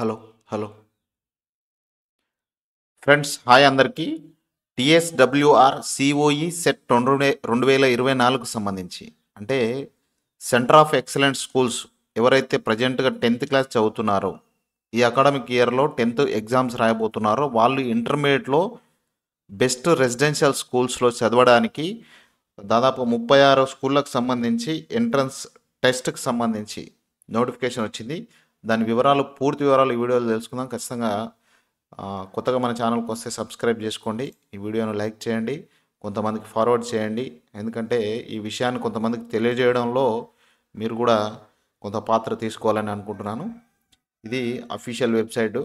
hello hello friends hi అందరికీ TSWR COE SET రెండు రెండు వేల ఇరవై నాలుగు సంబంధించి అంటే సెంటర్ ఆఫ్ ఎక్సలెంట్ స్కూల్స్ ఎవరైతే ప్రజెంట్గా టెన్త్ క్లాస్ చదువుతున్నారో ఈ అకాడమిక్ ఇయర్లో టెన్త్ ఎగ్జామ్స్ రాయబోతున్నారో వాళ్ళు ఇంటర్మీడియట్లో బెస్ట్ రెసిడెన్షియల్ స్కూల్స్లో చదవడానికి దాదాపు ముప్పై ఆరు స్కూళ్ళకు సంబంధించి ఎంట్రన్స్ టెస్ట్కి సంబంధించి నోటిఫికేషన్ వచ్చింది దాని వివరాలు పూర్తి వివరాలు ఈ వీడియోలో తెలుసుకుందాం ఖచ్చితంగా కొత్తగా మన ఛానల్కి వస్తే సబ్స్క్రైబ్ చేసుకోండి ఈ వీడియోను లైక్ చేయండి కొంతమందికి ఫార్వర్డ్ చేయండి ఎందుకంటే ఈ విషయాన్ని కొంతమందికి తెలియజేయడంలో మీరు కూడా కొంత పాత్ర తీసుకోవాలని అనుకుంటున్నాను ఇది అఫీషియల్ వెబ్సైట్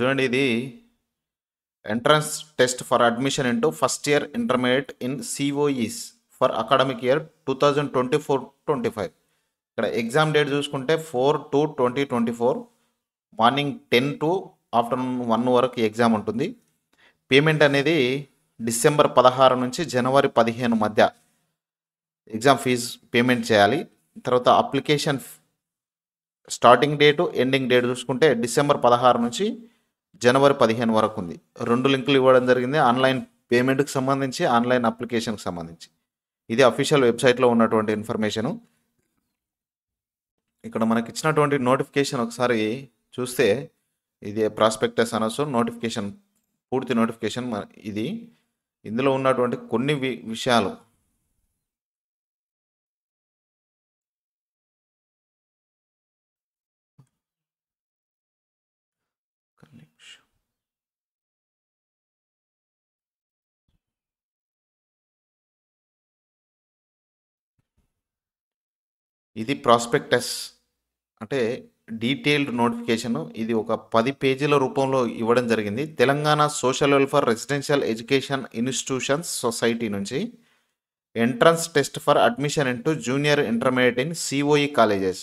చూడండి ఇది entrance test for admission into first year intermediate in COEs for academic year two thousand twenty four twenty five ఇక్కడ ఎగ్జామ్ డేట్ చూసుకుంటే four two twenty twenty four morning ten to afternoon one వరకు exam ఉంటుంది payment అనేది December పదహారు నుంచి జనవరి పదిహేను మధ్య exam fees payment చేయాలి తర్వాత application starting date ending date చూసుకుంటే డిసెంబర్ పదహారు నుంచి జనవరి పదిహేను వరకు ఉంది రెండు లింకులు ఇవ్వడం జరిగింది ఆన్లైన్ పేమెంట్కి సంబంధించి ఆన్లైన్ అప్లికేషన్కి సంబంధించి ఇది అఫీషియల్ వెబ్సైట్లో ఉన్నటువంటి ఇన్ఫర్మేషను ఇక్కడ మనకి ఇచ్చినటువంటి నోటిఫికేషన్ ఒకసారి చూస్తే ఇది ప్రాస్పెక్టస్ అనొచ్చు నోటిఫికేషన్ పూర్తి నోటిఫికేషన్ ఇది ఇందులో ఉన్నటువంటి కొన్ని విషయాలు ఇది ప్రాస్పెక్టస్ అంటే డీటెయిల్డ్ నోటిఫికేషన్ ఇది ఒక పది పేజీల రూపంలో ఇవ్వడం జరిగింది Telangana social welfare residential education institutions society నుంచి entrance test for admission to junior intermediate in COE colleges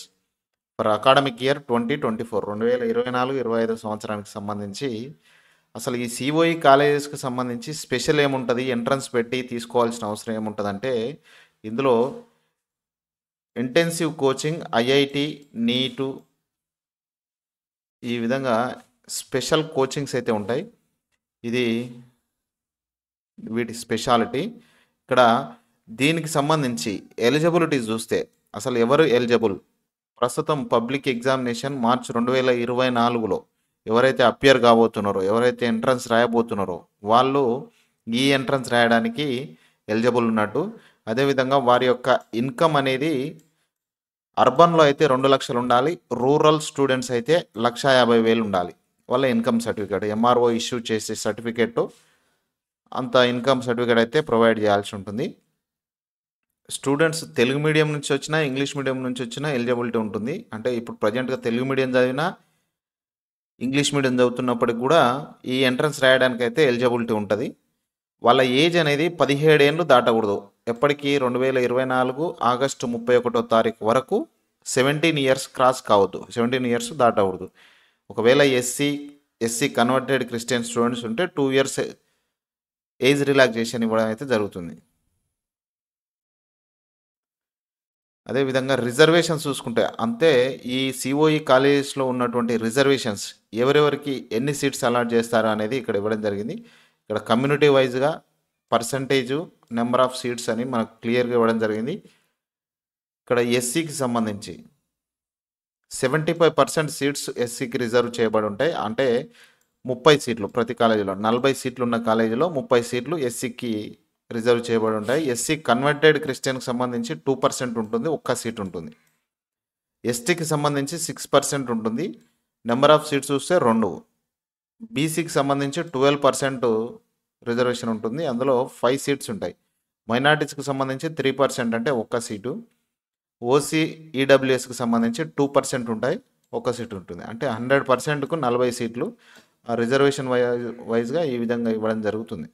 for academic year twenty twenty four రెండు వేల ఇరవై నాలుగు ఇరవై ఐదు సంవత్సరానికి సంబంధించి అసలు ఈ సిఓఈ కాలేజెస్కి సంబంధించి స్పెషల్ ఏముంటుంది ఎంట్రన్స్ పెట్టి తీసుకోవాల్సిన అవసరం ఏముంటుందంటే ఇందులో ఇంటెన్సివ్ కోచింగ్ ఐఐటి నీటు ఈ విధంగా స్పెషల్ కోచింగ్స్ అయితే ఉంటాయి ఇది వీటి స్పెషాలిటీ ఇక్కడ దీనికి సంబంధించి ఎలిజిబిలిటీ చూస్తే అసలు ఎవరు ఎలిజిబుల్ ప్రస్తుతం పబ్లిక్ ఎగ్జామినేషన్ మార్చ్ రెండు వేల ఇరవై నాలుగులో ఎవరైతే అప్పియర్ కాబోతున్నారో ఎవరైతే ఎంట్రన్స్ రాయబోతున్నారో వాళ్ళు ఈ ఎంట్రన్స్ రాయడానికి ఎలిజిబుల్ ఉన్నట్టు అదేవిధంగా వారి యొక్క ఇన్కమ్ అనేది అర్బన్లో అయితే రెండు లక్షలు ఉండాలి రూరల్ స్టూడెంట్స్ అయితే లక్ష యాభై వేలు ఉండాలి వాళ్ళ ఇన్కమ్ సర్టిఫికేట్ ఎంఆర్ఓ ఇష్యూ చేసే సర్టిఫికేట్ అంత ఇన్కమ్ సర్టిఫికేట్ అయితే ప్రొవైడ్ చేయాల్సి ఉంటుంది స్టూడెంట్స్ తెలుగు మీడియం నుంచి వచ్చినా ఇంగ్లీష్ మీడియం నుంచి వచ్చినా ఎలిజిబిలిటీ ఉంటుంది అంటే ఇప్పుడు ప్రజెంట్గా తెలుగు మీడియం చదివినా ఇంగ్లీష్ మీడియం చదువుతున్నప్పటికి కూడా ఈ ఎంట్రన్స్ రాయడానికి అయితే ఎలిజిబిలిటీ ఉంటుంది వాళ్ళ ఏజ్ అనేది పదిహేడు దాటకూడదు ఎప్పటికీ రెండు వేల ఇరవై నాలుగు ఆగస్టు ముప్పై ఒకటో తారీఖు వరకు సెవెంటీన్ ఇయర్స్ క్రాస్ కావద్దు సెవెంటీన్ ఇయర్స్ దాటవద్దు ఒకవేళ SC SC converted Christian students ఉంటే టూ ఇయర్స్ ఏజ్ రిలాక్సేషన్ ఇవ్వడం అయితే జరుగుతుంది అదేవిధంగా రిజర్వేషన్స్ చూసుకుంటే అంతే ఈ సిఓఈ కాలేజెస్లో ఉన్నటువంటి రిజర్వేషన్స్ ఎవరెవరికి ఎన్ని సీట్స్ అలాట్ చేస్తారో అనేది ఇక్కడ ఇవ్వడం జరిగింది ఇక్కడ కమ్యూనిటీ వైజ్గా పర్సంటేజు నెంబర్ ఆఫ్ సీట్స్ అని మనకు క్లియర్గా ఇవ్వడం జరిగింది ఇక్కడ ఎస్సీకి సంబంధించి సెవెంటీ ఫైవ్ పర్సెంట్ సీట్స్ ఎస్సీకి రిజర్వ్ చేయబడి ఉంటాయి అంటే ముప్పై సీట్లు ప్రతి కాలేజీలో నలభై సీట్లు ఉన్న కాలేజీలో ముప్పై సీట్లు ఎస్సీకి రిజర్వ్ చేయబడి ఉంటాయి ఎస్సీ కన్వర్టెడ్ క్రిస్టియన్కి సంబంధించి టూ పర్సెంట్ ఉంటుంది ఒక్క సీట్ ఉంటుంది ఎస్టీకి సంబంధించి సిక్స్ పర్సెంట్ ఉంటుంది నెంబర్ ఆఫ్ సీట్స్ చూస్తే రెండు బీసీకి సంబంధించి ట్వెల్వ్ పర్సెంట్ రిజర్వేషన్ ఉంటుంది అందులో ఫైవ్ సీట్స్ ఉంటాయి మైనార్టీస్కి సంబంధించి త్రీ పర్సెంట్ అంటే ఒక్క సీటు ఓసీ ఈడబ్ల్యూఎస్కి సంబంధించి టూ పర్సెంట్ ఉంటాయి ఒక్క సీటు ఉంటుంది అంటే హండ్రెడ్ పర్సెంట్కు నలభై సీట్లు రిజర్వేషన్ వైజ్ వైజ్గా ఈ విధంగా ఇవ్వడం జరుగుతుంది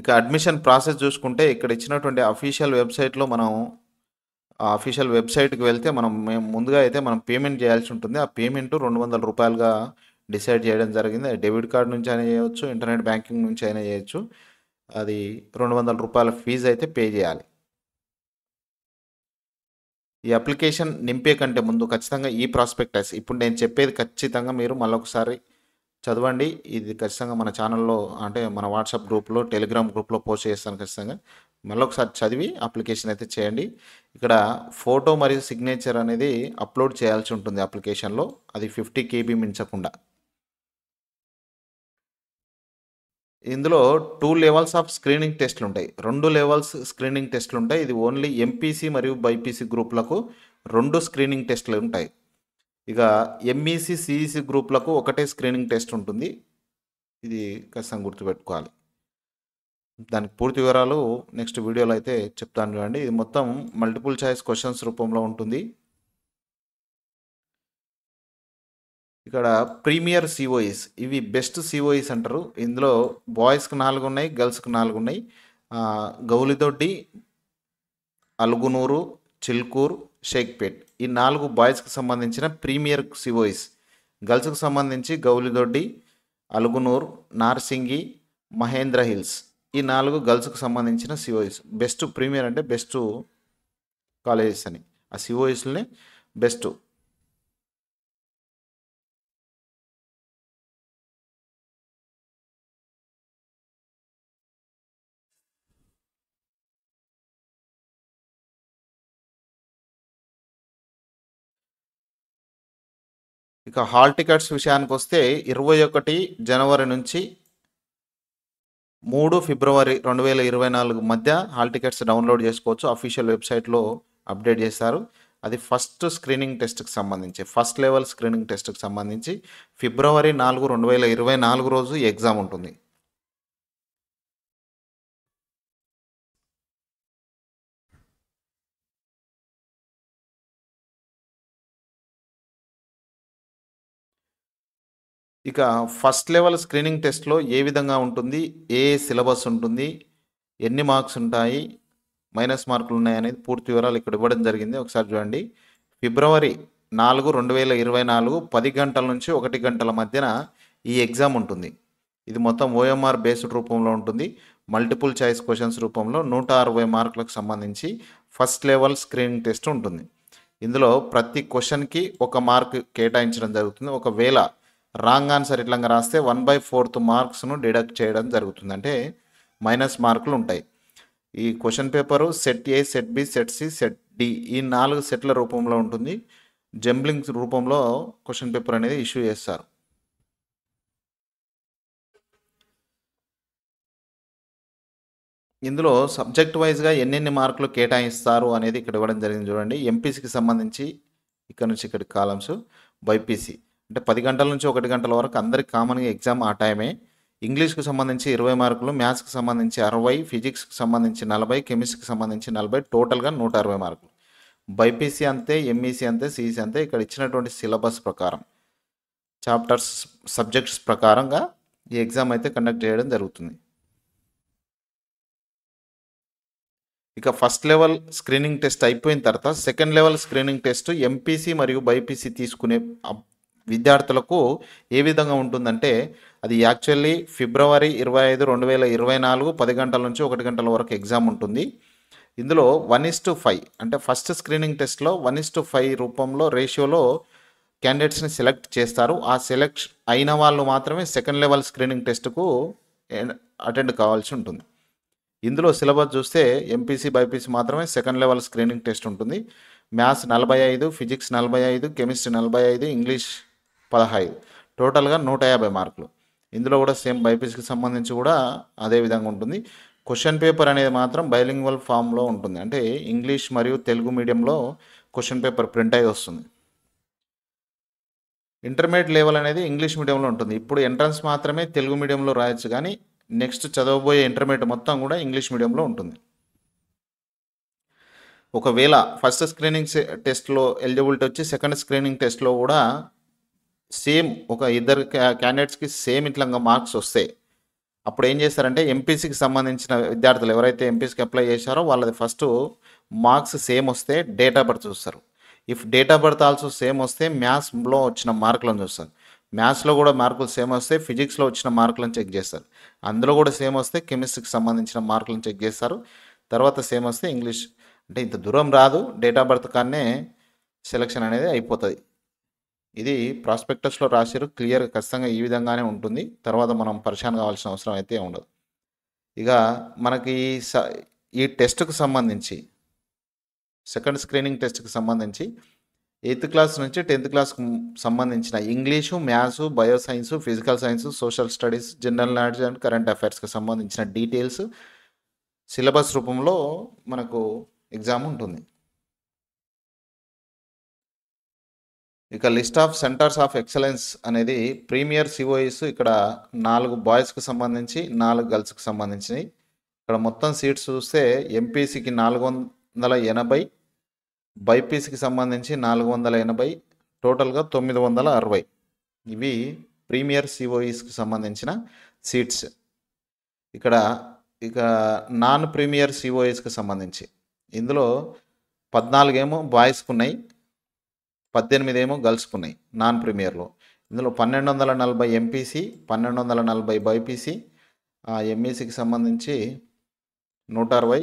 ఇక అడ్మిషన్ ప్రాసెస్ చూసుకుంటే ఇక్కడ ఇచ్చినటువంటి అఫీషియల్ వెబ్సైట్లో మనం అఫీషియల్ వెబ్సైట్కి వెళ్తే మనం మేము ముందుగా అయితే మనం పేమెంట్ చేయాల్సి ఉంటుంది ఆ పేమెంట్ రెండు వందల రూపాయలుగా డిసైడ్ చేయడం జరిగింది డెబిట్ కార్డ్ నుంచి అయినా చేయవచ్చు ఇంటర్నెట్ బ్యాంకింగ్ నుంచి అయినా చేయొచ్చు అది రెండు వందల రూపాయల ఫీజు అయితే పే చేయాలి ఈ అప్లికేషన్ నింపే కంటే ముందు ఖచ్చితంగా ఈ ప్రాస్పెక్టస్ ఇప్పుడు నేను చెప్పేది ఖచ్చితంగా మీరు మళ్ళొకసారి చదవండి ఇది ఖచ్చితంగా మన ఛానల్లో అంటే మన వాట్సాప్ గ్రూప్లో టెలిగ్రామ్ గ్రూప్లో పోస్ట్ చేస్తాను ఖచ్చితంగా మళ్ళొకసారి చదివి అప్లికేషన్ అయితే చేయండి ఇక్కడ ఫోటో మరియు సిగ్నేచర్ అనేది అప్లోడ్ చేయాల్సి ఉంటుంది అప్లికేషన్లో అది ఫిఫ్టీ కేబీ మించకుండా ఇందులో టూ లెవెల్స్ ఆఫ్ స్క్రీనింగ్ టెస్ట్లు ఉంటాయి రెండు లెవెల్స్ స్క్రీనింగ్ టెస్ట్లు ఉంటాయి ఇది ఓన్లీ ఎంపీసీ మరియు బైపీసీ గ్రూప్లకు రెండు స్క్రీనింగ్ టెస్ట్లు ఉంటాయి ఇక ఎంఈసీ సిఈసీ గ్రూప్లకు ఒకటే స్క్రీనింగ్ టెస్ట్ ఉంటుంది ఇది ఖచ్చితంగా గుర్తుపెట్టుకోవాలి దానికి పూర్తి వివరాలు నెక్స్ట్ వీడియోలో అయితే చెప్తాను చూడండి ఇది మొత్తం మల్టిపుల్ ఛాయిస్ క్వశ్చన్స్ రూపంలో ఉంటుంది ఇక్కడ ప్రీమియర్ సిఓఈస్ ఇవి బెస్ట్ సిఓఈస్ అంటారు ఇందులో బాయ్స్కి నాలుగు ఉన్నాయి గర్ల్స్కి నాలుగు ఉన్నాయి గౌలిదొడ్డి అలుగునూరు చిల్కూరు షేక్పేట్ ఈ నాలుగు బాయ్స్కి సంబంధించిన ప్రీమియర్ సిఓఈస్ గర్ల్స్కి సంబంధించి గౌలిదొడ్డి అలుగునూర్ నార్సింగి మహేంద్ర హిల్స్ ఈ నాలుగు గర్ల్స్కి సంబంధించిన సిఓఈస్ బెస్ట్ ప్రీమియర్ అంటే బెస్ట్ కాలేజెస్ అని ఆ సిఓఈస్ని బెస్ట్ ఇక హాల్ టికెట్స్ విషయానికి వస్తే ఇరవై ఒకటి జనవరి నుంచి మూడు ఫిబ్రవరి రెండు వేల ఇరవై నాలుగు మధ్య హాల్ టికెట్స్ డౌన్లోడ్ చేసుకోవచ్చు అఫీషియల్ వెబ్సైట్లో అప్డేట్ చేశారు అది ఫస్ట్ స్క్రీనింగ్ టెస్ట్కి సంబంధించి ఫస్ట్ లెవెల్ స్క్రీనింగ్ టెస్ట్కి సంబంధించి ఫిబ్రవరి నాలుగు రెండు వేల ఇరవై నాలుగు రోజు ఎగ్జామ్ ఉంటుంది ఇక ఫస్ట్ లెవెల్ స్క్రీనింగ్ టెస్ట్లో ఏ విధంగా ఉంటుంది ఏ సిలబస్ ఉంటుంది ఎన్ని మార్క్స్ ఉంటాయి మైనస్ మార్కులు ఉన్నాయనేది పూర్తి వివరాలు ఇక్కడ ఇవ్వడం జరిగింది ఒకసారి చూడండి ఫిబ్రవరి నాలుగు రెండు వేల ఇరవై నాలుగు పది గంటల నుంచి ఒకటి గంటల మధ్యన ఈ ఎగ్జామ్ ఉంటుంది ఇది మొత్తం ఓఎంఆర్ బేస్డ్ రూపంలో ఉంటుంది మల్టిపుల్ చాయిస్ క్వశ్చన్స్ రూపంలో నూట అరవై మార్కులకు సంబంధించి ఫస్ట్ లెవెల్ స్క్రీనింగ్ టెస్ట్ ఉంటుంది ఇందులో ప్రతి క్వశ్చన్కి ఒక మార్క్ కేటాయించడం జరుగుతుంది ఒకవేళ రాంగ్ ఆన్సర్ ఇట్లా రాస్తే వన్ బై ఫోర్త్ మార్క్స్ను డిడక్ట్ చేయడం జరుగుతుంది అంటే మైనస్ మార్కులు ఉంటాయి ఈ question paper set A set B set C set D ఈ నాలుగు సెట్ల రూపంలో ఉంటుంది జంబ్లింగ్ రూపంలో క్వశ్చన్ పేపర్ అనేది ఇష్యూ చేస్తారు ఇందులో సబ్జెక్ట్ వైజ్గా ఎన్నెన్ని మార్కులు కేటాయిస్తారు అనేది ఇక్కడ ఇవ్వడం జరిగింది చూడండి ఎంపీసీకి సంబంధించి ఇక్కడ నుంచి ఇక్కడ కాలమ్స్ బైపీసీ అంటే పది గంటల నుంచి ఒకటి గంటల వరకు అందరికి కామన్గా ఎగ్జామ్ ఆ టైమే ఇంగ్లీష్కి సంబంధించి ఇరవై మార్కులు మ్యాథ్స్కి సంబంధించి అరవై ఫిజిక్స్కి సంబంధించి నలభై కెమిస్ట్రీకి సంబంధించి నలభై టోటల్గా నూట అరవై మార్కులు బైపీసీ అంతే ఎంఈసీ అంతే సిఈసీ అంతే ఇక్కడ ఇచ్చినటువంటి సిలబస్ ప్రకారం చాప్టర్స్ సబ్జెక్ట్స్ ప్రకారంగా ఈ ఎగ్జామ్ అయితే కండక్ట్ చేయడం జరుగుతుంది ఇక ఫస్ట్ లెవెల్ స్క్రీనింగ్ టెస్ట్ అయిపోయిన తర్వాత second level screening test MPC మరియు బైపీసీ తీసుకునే విద్యార్థులకు ఏ విధంగా ఉంటుందంటే అది యాక్చువల్లీ ఫిబ్రవరి ఇరవై ఐదు రెండు వేల ఇరవై నాలుగు పది గంటల నుంచి ఒకటి గంటల వరకు ఎగ్జామ్ ఉంటుంది ఇందులో వన్ ఇస్ టు ఫైవ్ అంటే ఫస్ట్ స్క్రీనింగ్ టెస్ట్లో వన్ ఇస్ టు ఫైవ్ రూపంలో రేషియోలో క్యాండిడేట్స్ని సెలెక్ట్ చేస్తారు ఆ సెలెక్ట్ అయిన వాళ్ళు మాత్రమే సెకండ్ లెవెల్ స్క్రీనింగ్ టెస్ట్కు అటెండ్ కావాల్సి ఉంటుంది ఇందులో సిలబస్ చూస్తే ఎంపీసీ బైపీసీ మాత్రమే సెకండ్ లెవెల్ స్క్రీనింగ్ టెస్ట్ ఉంటుంది మ్యాథ్స్ నలభై ఐదు ఫిజిక్స్ నలభై ఐదు కెమిస్ట్రీ నలభై ఐదు ఇంగ్లీష్ పదహైదు టోటల్గా నూట యాభై మార్కులు ఇందులో కూడా సేమ్ బైపీసీకి సంబంధించి కూడా అదే విధంగా ఉంటుంది క్వశ్చన్ పేపర్ అనేది మాత్రం బైలింగ్వల్ ఫామ్లో ఉంటుంది అంటే ఇంగ్లీష్ మరియు తెలుగు మీడియంలో క్వశ్చన్ పేపర్ ప్రింట్ అయి వస్తుంది ఇంటర్మీడియట్ లెవెల్ అనేది ఇంగ్లీష్ మీడియంలో ఉంటుంది ఇప్పుడు ఎంట్రన్స్ మాత్రమే తెలుగు మీడియంలో రాయొచ్చు కానీ నెక్స్ట్ చదవబోయే ఇంటర్మీడియట్ మొత్తం కూడా ఇంగ్లీష్ మీడియంలో ఉంటుంది ఒకవేళ ఫస్ట్ స్క్రీనింగ్ టెస్ట్లో ఎలిజిబిలిటీ వచ్చి సెకండ్ స్క్రీనింగ్ టెస్ట్లో కూడా సేమ్ ఒక ఇద్దరు క్యాండిడేట్స్కి సేమ్ ఇట్లా మార్క్స్ వస్తాయి అప్పుడు ఏం చేస్తారంటే ఎంపీసీకి సంబంధించిన విద్యార్థులు ఎవరైతే ఎంపీసీకి అప్లై చేశారో వాళ్ళది ఫస్ట్ మార్క్స్ సేమ్ వస్తే డేట్ ఆఫ్ బర్త్ చూస్తారు if date of birth also same వస్తే మ్యాథ్స్లో వచ్చిన మార్కులను చూస్తారు మ్యాథ్స్లో కూడా మార్కులు సేమ్ వస్తే ఫిజిక్స్లో వచ్చిన మార్కులను చెక్ చేస్తారు అందులో కూడా సేమ్ వస్తే కెమిస్ట్రీకి సంబంధించిన మార్కులను చెక్ చేస్తారు తర్వాత సేమ్ వస్తే ఇంగ్లీష్ అంటే ఇంత దూరం రాదు డేట్ ఆఫ్ బర్త్ కానీ సెలక్షన్ అనేది అయిపోతుంది ఇది ప్రాస్పెక్టస్లో రాశారు క్లియర్ ఖచ్చితంగా ఈ విధంగానే ఉంటుంది తర్వాత మనం పరిశాన్ కావాల్సిన అవసరం అయితే ఉండదు ఇక మనకి ఈ టెస్ట్కు సంబంధించి సెకండ్ స్క్రీనింగ్ టెస్ట్కి సంబంధించి ఎయిత్ క్లాస్ నుంచి టెన్త్ క్లాస్కు సంబంధించిన English maths bio science physical science social studies general knowledge and current అఫైర్స్కి సంబంధించిన డీటెయిల్స్ సిలబస్ రూపంలో మనకు ఎగ్జామ్ ఉంటుంది ఇక list of centres of excellence అనేది ప్రీమియర్ సిఓఈస్ ఇక్కడ నాలుగు బాయ్స్కి సంబంధించి నాలుగు గర్ల్స్కి సంబంధించినవి ఇక్కడ మొత్తం సీట్స్ చూస్తే ఎంపీసీకి నాలుగు వందల ఎనభై బైపీసీకి సంబంధించి నాలుగు వందల ఎనభై టోటల్గా తొమ్మిది వందల అరవై ఇవి ప్రీమియర్ సిఓఈస్కి సంబంధించిన సీట్స్ ఇక్కడ ఇక నాన్ ప్రీమియర్ సిఓఈస్కి సంబంధించి ఇందులో పద్నాలుగేమో బాయ్స్కి ఉన్నాయి పద్దెనిమిది ఏమో గెలుచుకున్నాయి నాన్ ప్రీమియర్లో ఇందులో పన్నెండు వందల నలభై ఎంపీసీ పన్నెండు వందల నలభై బైపీసీ ఎంఈసికి సంబంధించి నూట అరవై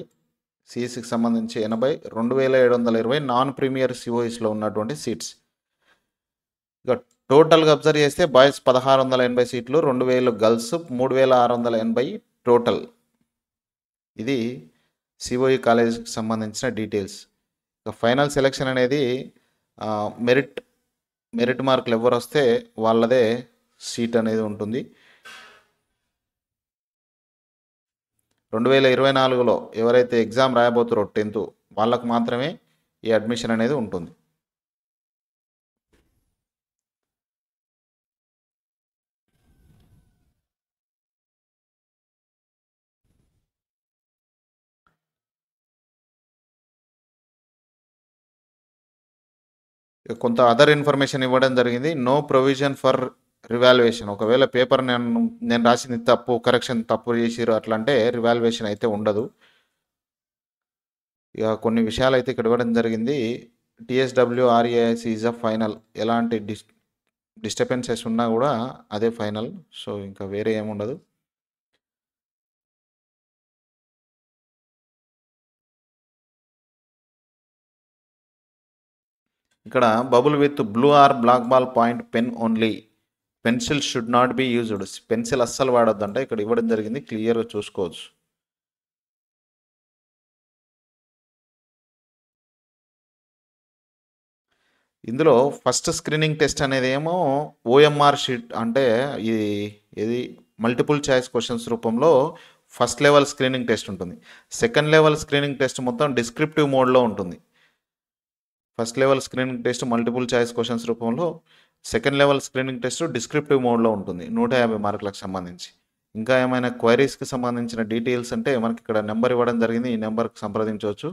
సిఈసికి సంబంధించి ఎనభై రెండు వేల ఏడు వందల ఇరవై నాన్ ప్రీమియర్ సిఓఈస్లో ఉన్నటువంటి సీట్స్ ఇక టోటల్గా అబ్జర్వ్ చేస్తే బాయ్స్ పదహారు వందల ఎనభై సీట్లు రెండు వేలు గర్ల్స్ మూడు వేల ఆరు వందల ఎనభై టోటల్ ఇది సిఓఈ కాలేజీకి సంబంధించిన డీటెయిల్స్ ఇక ఫైనల్ సెలెక్షన్ అనేది మెరిట్ మెరిట్ మార్కులు ఎవరు వస్తే వాళ్ళదే సీట్ అనేది ఉంటుంది రెండు వేల ఇరవై నాలుగులో ఎవరైతే ఎగ్జామ్ రాయబోతారో టెన్త్ వాళ్ళకు మాత్రమే ఈ అడ్మిషన్ అనేది ఉంటుంది కొంత అదర్ ఇన్ఫర్మేషన్ ఇవ్వడం జరిగింది నో ప్రొవిజన్ ఫర్ రివాల్యుయేషన్ ఒకవేళ పేపర్ నేను నేను రాసింది తప్పు కరెక్షన్ తప్పు చేసిరు అట్లా అంటే రివాల్యుయేషన్ అయితే ఉండదు ఇక కొన్ని విషయాలు అయితే ఇక్కడ ఇవ్వడం జరిగింది టిఎస్డబ్ల్యూఆర్ఏఎస్ ఈజ్ అ ఫైనల్ ఎలాంటి డిస్ డిస్టర్బెన్సెస్ ఉన్నా కూడా అదే ఫైనల్ సో ఇంకా వేరే ఏముండదు ఇక్కడ bubble with blue or black ballpoint pen only pencil should not be used pencil అస్సలు వాడొద్దంటే ఇక్కడ ఇవ్వడం జరిగింది క్లియర్గా చూసుకోవచ్చు ఇందులో ఫస్ట్ స్క్రీనింగ్ టెస్ట్ అనేది ఏమో ఓఎంఆర్ షీట్ అంటే ఇది ఇది మల్టిపుల్ ఛాయిస్ క్వశ్చన్స్ రూపంలో ఫస్ట్ లెవెల్ స్క్రీనింగ్ టెస్ట్ ఉంటుంది సెకండ్ లెవెల్ స్క్రీనింగ్ టెస్ట్ మొత్తం డిస్క్రిప్టివ్ మోడ్లో ఉంటుంది first level screening test multiple choice questions రూపంలో second level screening test descriptive మోడ్లో ఉంటుంది నూట యాభై మార్కులకు సంబంధించి ఇంకా ఏమైనా క్వైరీస్కి సంబంధించిన డీటెయిల్స్ అంటే మనకి ఇక్కడ నెంబర్ ఇవ్వడం జరిగింది ఈ నెంబర్కి సంప్రదించవచ్చు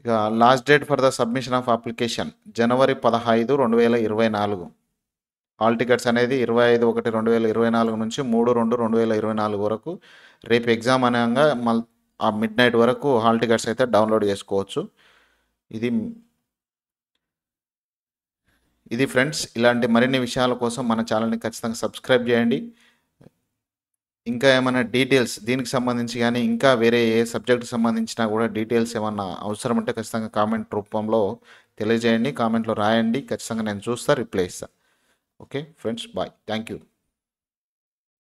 ఇక last date for the submission of application జనవరి పదహైదు రెండు వేల ఇరవై నాలుగు హాల్ టికెట్స్ అనేది ఇరవై ఐదు ఒకటి రెండు వేల ఇరవై నాలుగు నుంచి మూడు రెండు రెండు వేల ఇరవై నాలుగు వరకు రేపు ఎగ్జామ్ అనగా మల్ ఆ మిడ్ నైట్ వరకు హాల్ టికెట్స్ అయితే డౌన్లోడ్ చేసుకోవచ్చు ఇది ఇది ఫ్రెండ్స్ ఇలాంటి మరిన్ని విషయాల కోసం మన ఛానల్ని ఖచ్చితంగా సబ్స్క్రైబ్ చేయండి ఇంకా ఏమైనా డీటెయిల్స్ దీనికి సంబంధించి కానీ ఇంకా వేరే ఏ సబ్జెక్ట్కి సంబంధించినా కూడా డీటెయిల్స్ ఏమన్నా అవసరం ఉంటే ఖచ్చితంగా కామెంట్ రూపంలో తెలియజేయండి కామెంట్లో రాయండి ఖచ్చితంగా నేను చూస్తా రిప్లై ఇస్తాను okay friends bye thank you